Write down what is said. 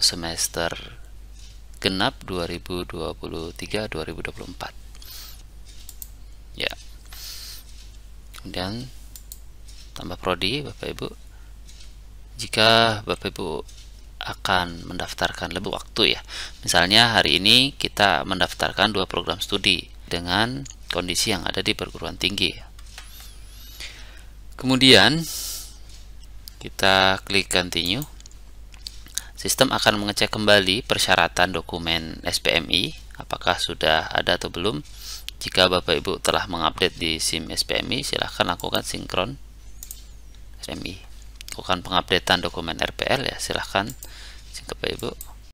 semester genap 2023-2024 ya kemudian tambah prodi Bapak Ibu jika Bapak Ibu akan mendaftarkan lebih waktu ya misalnya hari ini kita mendaftarkan dua program studi dengan kondisi yang ada di perguruan tinggi kemudian kita klik continue Sistem akan mengecek kembali persyaratan dokumen SPMI, apakah sudah ada atau belum. Jika Bapak Ibu telah mengupdate di SIM SPMI, silahkan lakukan sinkron SPMI. Lakukan pengupdatean dokumen RPL ya, silahkan. Bapak Ibu.